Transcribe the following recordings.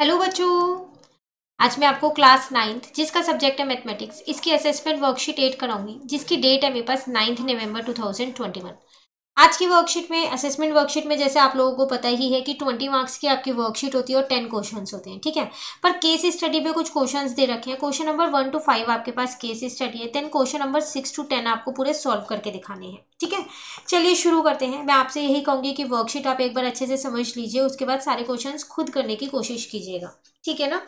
hello बच्चों आज मैं आपको क्लास नाइन्थ जिसका सब्जेक्ट है मैथमेटिक्स इसकी असेसमेंट वर्कशीट एड कराऊंगी जिसकी डेट है मेरे पास नाइन्थ नवंबर 2021 आज की वर्कशीट में असेसमेंट वर्कशीट में जैसे आप लोगों को पता ही है कि ट्वेंटी मार्क्स की आपकी वर्कशीट होती है और टेन क्वेश्चन होते हैं ठीक है पर केस स्टडी पे कुछ क्वेश्चन दे रखे हैं question number one to five आपके पास केस स्टडी है then question number six to ten आपको पूरे सॉल्व करके दिखाने हैं ठीक है चलिए शुरू करते हैं मैं आपसे यही कहूँगी कि वर्कशीट आप एक बार अच्छे से समझ लीजिए उसके बाद सारे क्वेश्चन खुद करने की कोशिश कीजिएगा ठीक है ना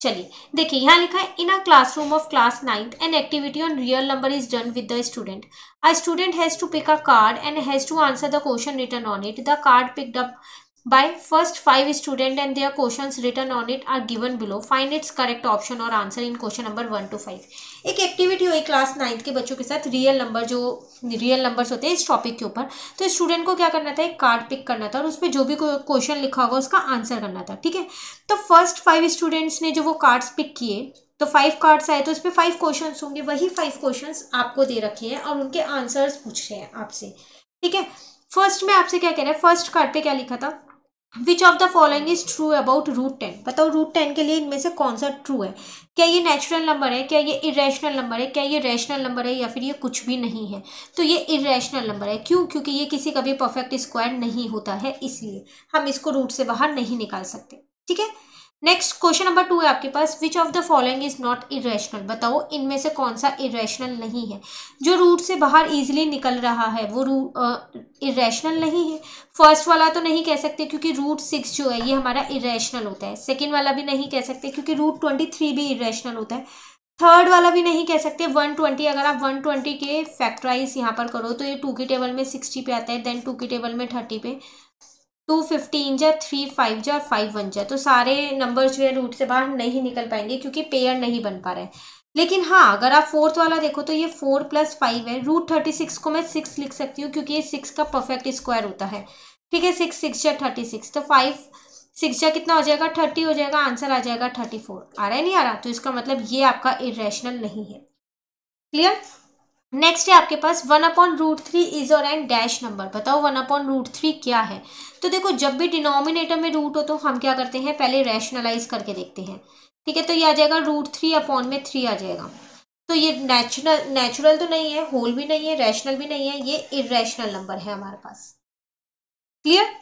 चलिए देखिए यहाँ लिखा है in a classroom of class ninth an activity on real number is done with the student a student has to pick a card and has to answer the question return on it the card picked up by first five student and their questions written on it are given below find its correct option और answer in question number one to five एक activity हुई class ninth के बच्चों के साथ real number जो real numbers होते हैं इस टॉपिक के ऊपर तो स्टूडेंट को क्या करना था एक कार्ड पिक करना था और उस पर जो भी क्वेश्चन लिखा होगा उसका आंसर करना था ठीक है तो फर्स्ट फाइव स्टूडेंट्स ने जो वो कार्ड्स पिक किए तो फाइव कार्ड्स आए तो उस पर फाइव क्वेश्चन होंगे वही फाइव क्वेश्चन आपको दे रखे हैं और उनके आंसर्स पूछ रहे हैं आपसे ठीक है फर्स्ट में आपसे क्या कह रहा है फर्स्ट कार्ड पे क्या लिखा था which of the following is true about root ten बताओ रूट टेन के लिए इनमें से कौन सा ट्रू है क्या ये नेचुरल नंबर है क्या ये इरेशनल नंबर है क्या ये रेशनल नंबर है या फिर ये कुछ भी नहीं है तो ये इरेशनल नंबर है क्यों क्योंकि ये किसी का भी परफेक्ट स्क्वायर नहीं होता है इसलिए हम इसको रूट से बाहर नहीं निकाल सकते ठीक है नेक्स्ट क्वेश्चन नंबर टू है आपके पास which of the following is not irrational बताओ इनमें से कौन सा इरेशनल नहीं है जो रूट से बाहर इजीली निकल रहा है वो रू इरेशनल नहीं है फर्स्ट वाला तो नहीं कह सकते क्योंकि रूट सिक्स जो है ये हमारा इरेशनल होता है सेकेंड वाला भी नहीं कह सकते क्योंकि रूट ट्वेंटी थ्री भी इरेशनल होता है थर्ड वाला भी नहीं कह सकते वन ट्वेंटी अगर आप वन ट्वेंटी के फैक्ट्राइज यहाँ पर करो तो ये टू की टेबल में सिक्सटी पे आता है देन टू की टेबल में थर्टी पे टू फिफ्टीन जा थ्री फाइव जा फाइव वन जा तो सारे नंबर जो है रूट से बाहर नहीं निकल पाएंगे क्योंकि पेयर नहीं बन पा रहे हैं लेकिन हाँ अगर आप फोर्थ वाला देखो तो ये फोर प्लस फाइव है रूट थर्टी सिक्स को मैं सिक्स लिख सकती हूँ क्योंकि ये सिक्स का परफेक्ट स्क्वायर होता है ठीक है सिक्स सिक्स या थर्टी सिक्स तो फाइव सिक्स जा कितना हो जाएगा थर्टी हो जाएगा आंसर आ जाएगा थर्टी फोर आ रहा है नहीं आ रहा तो इसका मतलब ये आपका इरेशनल नहीं है क्लियर नेक्स्ट है आपके पास one upon root three is और एंड डैश नंबर बताओ वन अपॉन रूट थ्री क्या है तो देखो जब भी डिनोमिनेटर में रूट हो तो हम क्या करते हैं पहले रैशनलाइज करके देखते हैं ठीक है तो ये आ जाएगा रूट थ्री अपॉन में थ्री आ जाएगा तो ये नेचुरल नेचुरल तो नहीं है होल भी नहीं है रैशनल भी नहीं है ये इरेशनल नंबर है हमारे पास क्लियर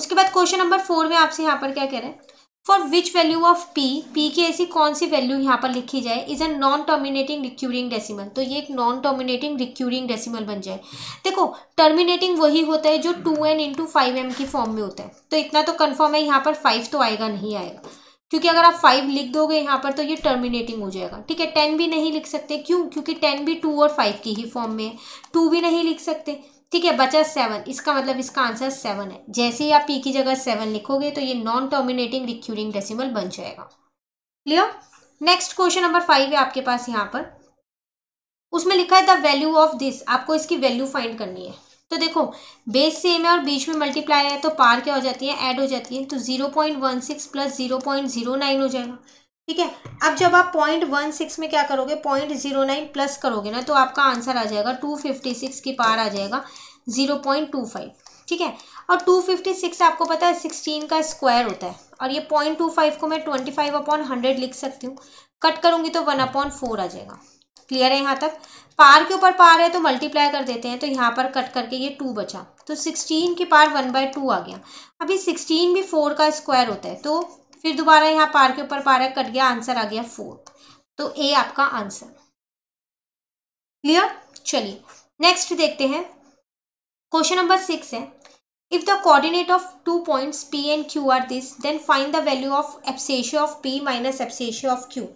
उसके बाद क्वेश्चन नंबर फोर में आपसे यहाँ पर क्या कह रहे हैं for which value of P P की ऐसी कौन सी वैल्यू यहाँ पर लिखी जाए is a non terminating recurring decimal तो ये एक नॉन टर्मिनेटिंग रिक्यूरिंग डेसिमल बन जाए देखो टर्मिनेटिंग वही होता है जो two N into five M की फॉर्म में होता है तो इतना तो कन्फर्म है यहाँ पर फाइव तो आएगा नहीं आएगा क्योंकि अगर आप फाइव लिख दोगे यहाँ पर तो ये टर्मिनेटिंग हो जाएगा ठीक है टेन भी नहीं लिख सकते क्यों क्योंकि टेन भी टू और फाइव की ही फॉर्म में है टू भी नहीं लिख सकते ठीक है बचा सेवन इसका मतलब इसका आंसर सेवन है जैसे ही आप पी की जगह सेवन लिखोगे तो ये नॉन टर्मिनेटिंग रिक्यूरिंग डेसिमल बन जाएगा clear next question number five है आपके पास यहाँ पर उसमें लिखा है द वैल्यू ऑफ दिस आपको इसकी वैल्यू फाइंड करनी है तो देखो बेस सेम है और बीच में मल्टीप्लाई है तो पार क्या हो जाती है ऐड हो जाती है तो zero point one six plus zero point zero nine हो जाएगा ठीक है अब जब आप पॉइंट वन सिक्स में क्या करोगे पॉइंट जीरो नाइन प्लस करोगे ना तो आपका आंसर आ जाएगा टू फिफ्टी सिक्स की पार आ जाएगा ज़ीरो पॉइंट टू फाइव ठीक है और टू फिफ्टी सिक्स आपको पता है सिक्सटीन का स्क्वायर होता है और ये पॉइंट टू फाइव को मैं ट्वेंटी फाइव अपॉन हंड्रेड लिख सकती हूँ कट करूँगी तो वन अपॉन फोर आ जाएगा क्लियर है यहाँ तक पार के ऊपर पार है तो मल्टीप्लाई कर देते हैं तो यहाँ पर कट करके ये टू बचा तो सिक्सटीन की पार वन बाय टू आ गया अभी सिक्सटीन भी फोर का स्क्वायर होता है तो फिर दोबारा यहाँ पार के ऊपर पार है कट गया आंसर आ गया फोर्थ तो ए आपका आंसर क्लियर चलिए नेक्स्ट देखते हैं क्वेश्चन नंबर सिक्स है if the coordinate of two points P and Q are this then find the value of abscissa of P minus abscissa of Q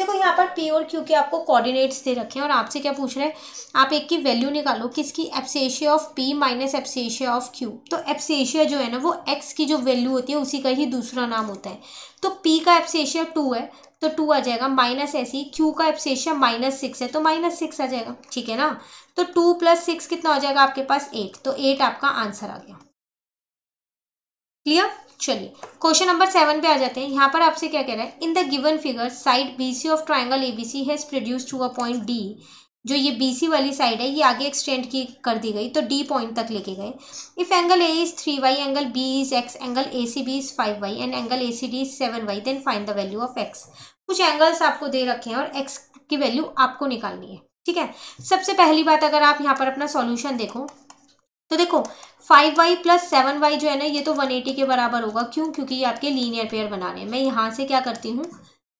देखो यहाँ पर पी और क्यू के आपको कोऑर्डिनेट्स दे रखे हैं और आपसे क्या पूछ रहे हैं आप एक की वैल्यू निकालो किसकी abscissa of P minus abscissa of Q तो एप्सेशिया जो है ना वो एक्स की जो वैल्यू होती है उसी का ही दूसरा नाम होता है तो पी का एप्सेशिया टू है तो टू आ जाएगा माइनस ऐसे ही क्यू का एप्सेशिया माइनस सिक्स है तो माइनस सिक्स आ जाएगा ठीक है ना तो टू प्लस सिक्स कितना हो जाएगा आपके पास एट तो एट आपका आंसर आ गया क्लियर चलिए क्वेश्चन नंबर सेवन पे आ जाते हैं यहाँ पर आपसे क्या कह रहा है in the given figure side B C of triangle A B C has produce to a point D जो ये बी सी वाली साइड है ये आगे एक्सटेंड की कर दी गई तो डी पॉइंट तक लेके गए if angle A is three Y angle B is X angle A C B is five Y and angle A C D is seven Y then find the value of X कुछ angles आपको दे रखे हैं और x की value आपको निकालनी है ठीक है सबसे पहली बात अगर आप यहाँ पर अपना सॉल्यूशन देखो तो देखो five Y plus seven Y जो है ना ये तो वन एटी के बराबर होगा क्यों क्योंकि ये आपके लीनियर पेयर बनाने हैं मैं यहाँ से क्या करती हूँ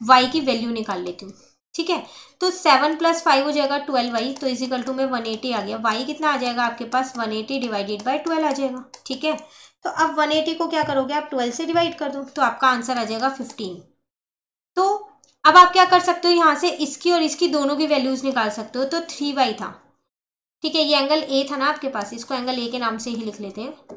वाई की वैल्यू निकाल लेती हूँ ठीक है तो सेवन प्लस फाइव हो जाएगा ट्वेल्व वाई तो इजिकल टू में वन एटी आ गया वाई कितना आ जाएगा आपके पास one eighty divided by twelve आ जाएगा ठीक है तो अब वन एटी को क्या करोगे आप ट्वेल्व से डिवाइड कर दो तो आपका आंसर आ जाएगा फिफ्टीन तो अब आप क्या कर सकते हो यहाँ से इसकी और इसकी दोनों की वैल्यूज़ निकाल सकते हो तो थ्री वाई था ठीक है ये एंगल ए था ना आपके पास इसको एंगल ए के नाम से ही लिख लेते हैं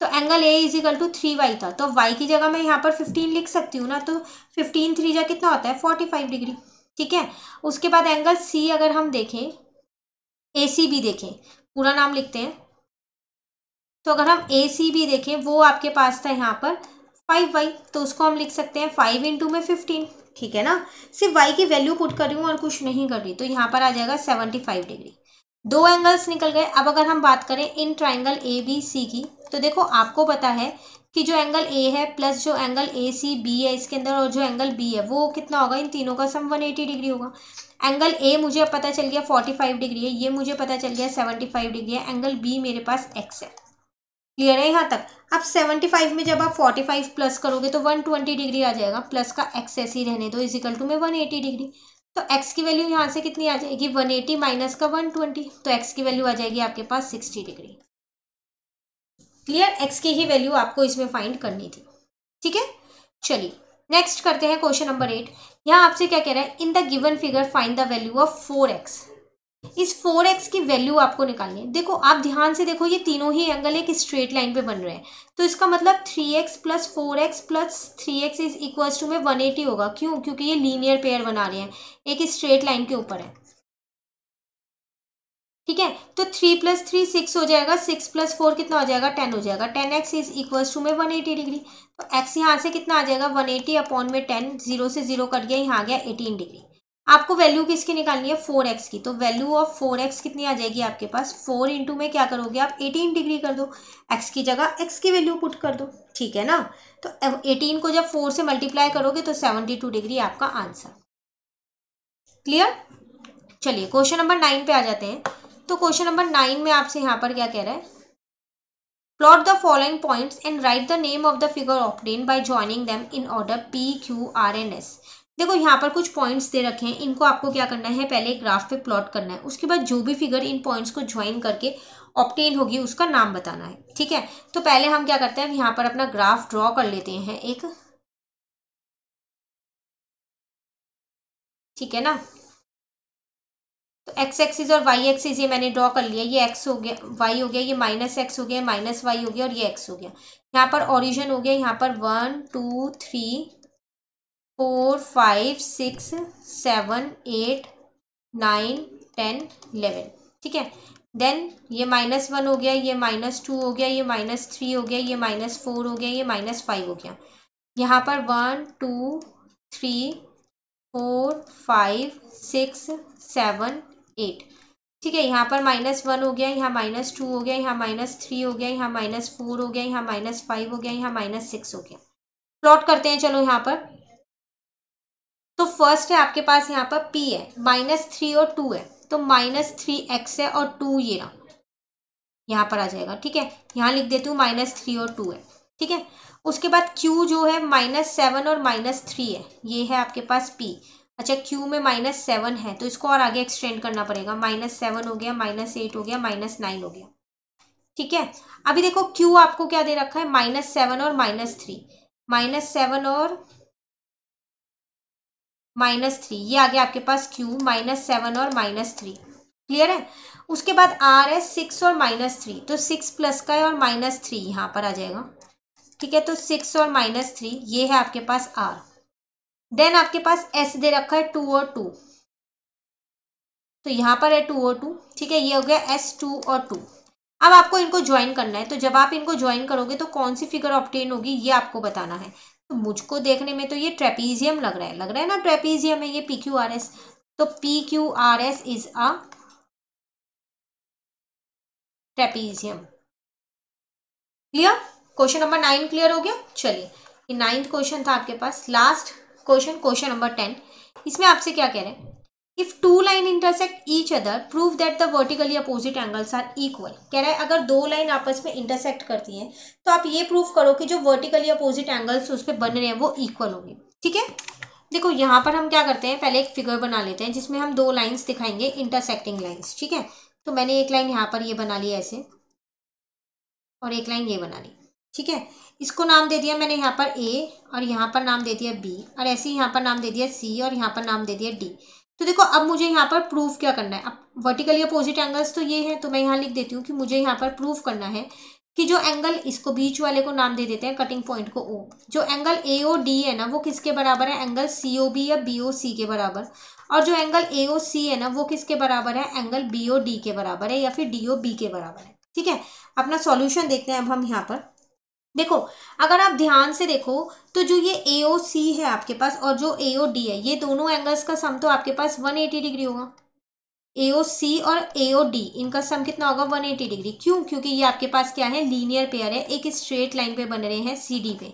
तो angle A is equal to three Y था तो वाई की जगह मैं यहाँ पर फिफ्टीन लिख सकती हूँ ना तो फिफ्टीन थ्री जा कितना होता है फोर्टी फाइव डिग्री ठीक है उसके बाद एंगल सी अगर हम देखें ए सी भी देखें पूरा नाम लिखते हैं तो अगर हम ए सी भी देखें वो आपके पास था यहाँ पर फाइव वाई तो उसको हम लिख सकते हैं फाइव इंटू में फिफ्टीन ठीक है ना सिर्फ वाई की वैल्यू पुट कर रही हूँ और कुछ नहीं कर रही तो यहाँ पर आ जाएगा सेवेंटी फाइव डिग्री दो एंगल्स निकल गए अब अगर हम बात करें इन ट्राइंगल ए बी सी की तो देखो आपको पता है कि जो एंगल ए है प्लस जो एंगल ए सी बी है इसके अंदर और जो एंगल बी है वो कितना होगा इन तीनों का सम 180 डिग्री होगा एंगल ए मुझे पता चल गया 45 डिग्री है ये मुझे पता चल गया 75 डिग्री है एंगल बी मेरे पास एक्स है क्लियर है यहाँ तक अब 75 में जब आप 45 प्लस करोगे तो 120 डिग्री आ जाएगा प्लस का एक्स ऐसे ही रहने दो इजिकल टू में वन डिग्री तो x की वैल्यू यहाँ से कितनी आ जाएगी 180 एटी माइनस का 120 तो x की वैल्यू आ जाएगी आपके पास 60 डिग्री क्लियर x की ही वैल्यू आपको इसमें फाइंड करनी थी ठीक है चलिए नेक्स्ट करते हैं क्वेश्चन नंबर एट यहाँ आपसे क्या कह रहा है in the given figure find the value of four X इस फोर एक्स की वैल्यू आपको निकालनी है देखो आप ध्यान से देखो ये तीनों ही एंगल एक स्ट्रेट लाइन पे बन रहे हैं तो इसका मतलब three X plus four X plus three X is equals to में वन एटी होगा क्यों क्योंकि ये लीनियर पेयर बना रहे हैं एक स्ट्रेट लाइन के ऊपर है ठीक है तो थ्री प्लस थ्री सिक्स हो जाएगा सिक्स प्लस फोर कितना हो जाएगा टेन हो जाएगा ten X is equals to में वन एटी डिग्री तो एक्स यहाँ से कितना आ जाएगा वन एटी अपॉन में टेन जीरो से जीरो कट गया यहाँ आ गया एटीन डिग्री आपको वैल्यू किसकी निकालनी है फोर एक्स की तो वैल्यू ऑफ फोर एक्स कितनी आ जाएगी आपके पास फोर इंटू में क्या करोगे आप एटीन डिग्री कर दो एक्स की जगह एक्स की वैल्यू पुट कर दो ठीक है ना तो एटीन को जब फोर से मल्टीप्लाई करोगे तो सेवनटी टू डिग्री आपका आंसर क्लियर चलिए क्वेश्चन नंबर नाइन पे आ जाते हैं तो क्वेश्चन नंबर नाइन में आपसे यहाँ पर क्या कह रहा है plot the following points and write the name of the figure obtained by joining them in order P Q R N S देखो यहाँ पर कुछ पॉइंट्स दे रखे हैं इनको आपको क्या करना है पहले ग्राफ पे प्लॉट करना है उसके बाद जो भी फिगर इन पॉइंट्स को ज्वाइन करके ऑप्टेन होगी उसका नाम बताना है ठीक है तो पहले हम क्या करते हैं यहाँ पर अपना ग्राफ ड्रॉ कर लेते हैं एक ठीक है ना तो एक्स एक्सिस और वाई एक्सिस ये मैंने ड्रॉ कर लिया ये एक्स हो गया वाई हो गया ये माइनस एक्स हो गया माइनस वाई हो गया और ये एक्स हो गया यहाँ पर ओरिजिन हो गया यहाँ पर one two three four five six seven eight nine ten eleven ठीक है देन ये माइनस वन हो गया ये माइनस टू हो गया ये माइनस थ्री हो गया ये माइनस फोर हो गया ये माइनस फाइव हो गया यहाँ पर one two three four five six seven eight ठीक है यहाँ पर माइनस वन हो गया यहाँ माइनस टू हो गया यहाँ माइनस थ्री हो गया यहाँ माइनस फोर हो गया यहाँ माइनस फाइव हो गया यहाँ माइनस सिक्स हो गया प्लॉट करते हैं चलो यहाँ पर तो फर्स्ट है आपके पास यहाँ पर पी है माइनस थ्री और टू है तो माइनस थ्री एक्स है और टू ये रहा यहाँ पर आ जाएगा ठीक है यहाँ लिख देती हूँ माइनस थ्री और टू है ठीक है उसके बाद क्यू जो है माइनस सेवन और माइनस थ्री है ये है आपके पास पी अच्छा क्यू में माइनस सेवन है तो इसको और आगे एक्सटेंड करना पड़ेगा माइनस सेवन हो गया माइनस एट हो गया माइनस नाइन हो गया ठीक है अभी देखो क्यू आपको क्या दे रखा है माइनस सेवन और माइनस थ्री माइनस सेवन और माइनस थ्री ये आ गया आपके पास क्यू माइनस सेवन और माइनस थ्री क्लियर है उसके बाद आर है सिक्स और माइनस थ्री तो सिक्स प्लस का है और माइनस थ्री यहाँ पर आ जाएगा ठीक है तो सिक्स और माइनस थ्री ये है आपके पास आर देन आपके पास एस दे रखा है टू और टू तो यहाँ पर है टू और टू ठीक है ये हो गया एस टू और टू अब आपको इनको ज्वाइन करना है तो जब आप इनको ज्वाइन करोगे तो कौन सी फिगर ऑप्टेन होगी ये आपको बताना है तो मुझको देखने में तो ये ट्रेपीजियम लग रहा है लग रहा है ना ट्रेपीजियम है ये पी क्यू आर एस तो P Q R S is a trapezium clear question number nine clear हो गया चलिए ये नाइन्थ क्वेश्चन था आपके पास last question question number ten इसमें आपसे क्या कह रहे हैं if two line intersect each other prove that the vertically opposite angles are equal कह रहा है अगर दो लाइन आपस में इंटरसेक्ट करती हैं तो आप ये प्रूव करो कि जो वर्टिकली अपोजिट एंगल्स उस पर बन रहे हैं वो इक्वल होंगे ठीक है देखो यहाँ पर हम क्या करते हैं पहले एक फिगर बना लेते हैं जिसमें हम दो लाइन्स दिखाएंगे इंटरसेक्टिंग लाइन्स ठीक है तो मैंने एक लाइन यहाँ पर ये बना ली ऐसे और एक लाइन ये बना ली ठीक है इसको नाम दे दिया मैंने यहाँ पर ए और यहाँ पर नाम दे दिया बी और ऐसे ही यहाँ पर नाम दे दिया सी और यहाँ पर नाम दे दिया डी तो देखो अब मुझे यहाँ पर प्रूफ क्या करना है अब वर्टिकली अपोजिट एंगल्स तो ये हैं तो मैं यहाँ लिख देती हूँ कि मुझे यहाँ पर प्रूफ करना है कि जो एंगल इसको बीच वाले को नाम दे देते हैं कटिंग पॉइंट को ओ जो एंगल ए ओ डी है ना वो किसके बराबर है एंगल सी ओ बी या बी ओ सी के बराबर और जो एंगल ए ओ सी है ना वो किसके बराबर है एंगल बी ओ डी के बराबर है या फिर डी ओ बी के बराबर है ठीक है अपना सॉल्यूशन देखते हैं अब हम यहाँ पर देखो अगर आप ध्यान से देखो तो जो ये ए ओ सी है आपके पास और जो ए ओ डी है ये दोनों एंगल्स का सम तो आपके पास वन एटी डिग्री होगा ए ओ सी और ए ओ डी इनका सम कितना होगा वन एटी डिग्री क्यों क्योंकि ये आपके पास क्या है लीनियर पेयर है एक स्ट्रेट लाइन पे बन रहे हैं सी डी पे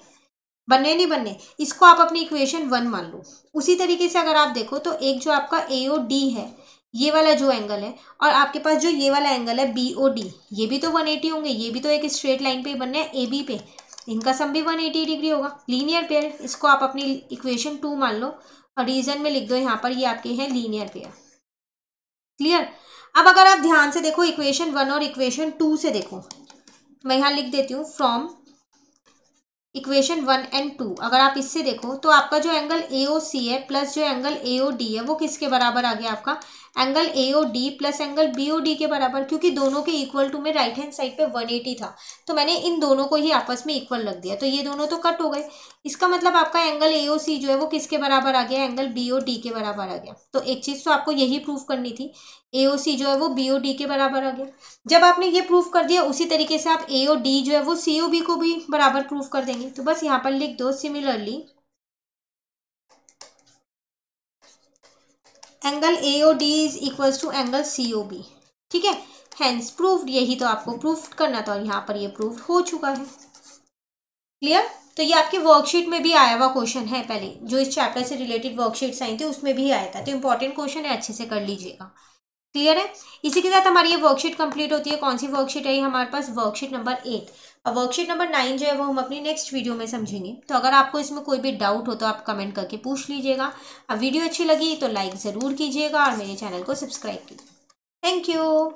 बनने नहीं बनने इसको आप अपनी इक्वेशन वन मान लो उसी तरीके से अगर आप देखो तो एक जो आपका ए ओ डी है ये वाला जो एंगल है और आपके पास जो ये वाला एंगल है बी ओ डी ये भी तो वन एटी होंगे ये भी तो एक स्ट्रेट लाइन पे बनने ए बी पे इनका सम भी वन एटी डिग्री होगा लीनियर पेयर इसको आप अपनी इक्वेशन टू मान लो और रीजन में लिख दो यहाँ पर ये आपके हैं लीनियर पेयर क्लियर अब अगर आप ध्यान से देखो इक्वेशन वन और इक्वेशन टू से देखो मैं यहाँ लिख देती हूँ from equation one and two अगर आप इससे देखो तो आपका जो एंगल ए ओ सी है प्लस जो एंगल ए ओ डी है वो किसके बराबर आ गया आपका angle A O D plus angle B O D के बराबर क्योंकि दोनों के इक्वल टू में राइट हैंड साइड पे वन एटी था तो मैंने इन दोनों को ही आपस में इक्वल रख दिया तो ये दोनों तो कट हो गए इसका मतलब आपका एंगल ए जो है वो किसके बराबर आ गया एंगल बी के बराबर आ गया तो एक चीज़ तो आपको यही प्रूफ करनी थी ए जो है वो बी के बराबर आ गया जब आपने ये प्रूफ कर दिया उसी तरीके से आप ए जो है वो सी को भी बराबर प्रूफ कर देंगे तो बस यहाँ पर लिख दो similarly angle A O D is equals to angle C O B ठीक है हैंस प्रूफ यही तो आपको प्रूफ करना था और यहाँ पर ये प्रूफ हो चुका है क्लियर तो ये आपके वर्कशीट में भी आया हुआ क्वेश्चन है पहले जो इस चैप्टर से रिलेटेड वर्कशीट्स आई थी उसमें भी आया था तो इम्पॉर्टेंट क्वेश्चन है अच्छे से कर लीजिएगा क्लियर है इसी के साथ हमारी ये वर्कशीट कंप्लीट होती है कौन सी वर्कशीट है हमारे पास वर्कशीट नंबर एट और वर्कशीट नंबर नाइन जो है वो हम अपनी नेक्स्ट वीडियो में समझेंगे तो अगर आपको इसमें कोई भी डाउट हो तो आप कमेंट करके पूछ लीजिएगा अब वीडियो अच्छी लगी तो लाइक ज़रूर कीजिएगा और मेरे चैनल को सब्सक्राइब कीजिए थैंक यू